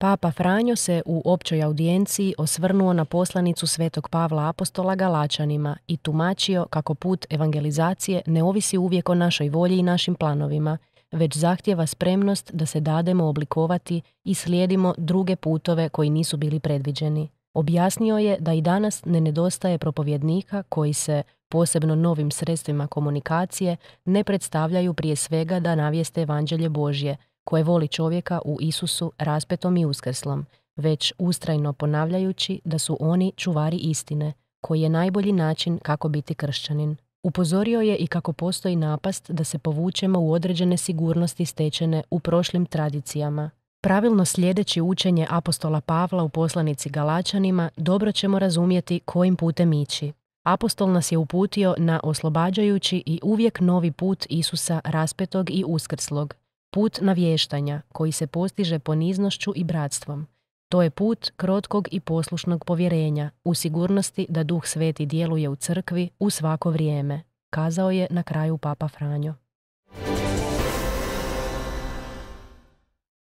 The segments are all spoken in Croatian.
Papa Franjo se u općoj audijenciji osvrnuo na poslanicu svetog Pavla apostola Galačanima i tumačio kako put evangelizacije ne ovisi uvijek o našoj volji i našim planovima, već zahtjeva spremnost da se dademo oblikovati i slijedimo druge putove koji nisu bili predviđeni. Objasnio je da i danas ne nedostaje propovjednika koji se, posebno novim sredstvima komunikacije, ne predstavljaju prije svega da navijeste evanđelje Božje, koje voli čovjeka u Isusu raspetom i uskrslom, već ustrajno ponavljajući da su oni čuvari istine, koji je najbolji način kako biti kršćanin. Upozorio je i kako postoji napast da se povučemo u određene sigurnosti stečene u prošlim tradicijama. Pravilno sljedeći učenje apostola Pavla u poslanici Galačanima dobro ćemo razumjeti kojim putem ići. Apostol nas je uputio na oslobađajući i uvijek novi put Isusa raspetog i uskrslog – Put navještanja koji se postiže poniznošću i bratstvom. To je put krotkog i poslušnog povjerenja u sigurnosti da Duh Sveti djeluje u crkvi u svako vrijeme, kazao je na kraju Papa Franjo.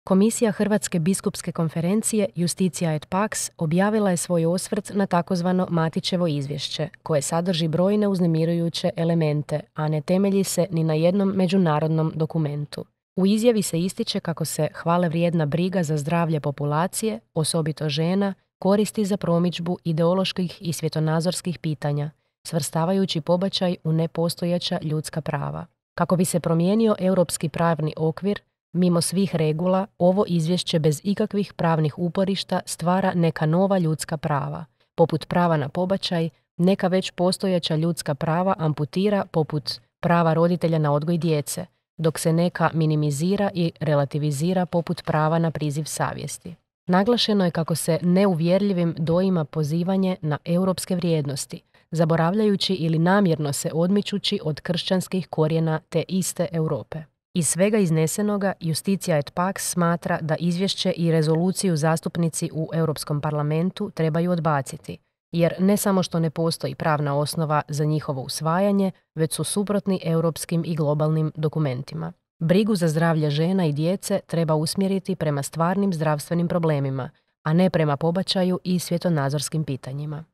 Komisija Hrvatske biskupske konferencije Justicija et Pax objavila je svoj osvrt na takozvano Matićevo izvješće, koje sadrži brojne uznemirujuće elemente, a ne temelji se ni na jednom međunarodnom dokumentu. U izjavi se ističe kako se hvale vrijedna briga za zdravlje populacije, osobito žena, koristi za promičbu ideoloških i svjetonazorskih pitanja, svrstavajući pobačaj u nepostojeća ljudska prava. Kako bi se promijenio europski pravni okvir, mimo svih regula, ovo izvješće bez ikakvih pravnih uporišta stvara neka nova ljudska prava, poput prava na pobačaj, neka već postojeća ljudska prava amputira poput prava roditelja na odgoj djece – dok se neka minimizira i relativizira poput prava na priziv savjesti. Naglašeno je kako se neuvjerljivim doima pozivanje na europske vrijednosti, zaboravljajući ili namjerno se odmičući od kršćanskih korijena te iste Europe. Iz svega iznesenoga, Justicija et Pax smatra da izvješće i rezoluciju zastupnici u Europskom parlamentu trebaju odbaciti – jer ne samo što ne postoji pravna osnova za njihovo usvajanje, već su suprotni europskim i globalnim dokumentima. Brigu za zdravlje žena i djece treba usmjeriti prema stvarnim zdravstvenim problemima, a ne prema pobačaju i svjetonazorskim pitanjima.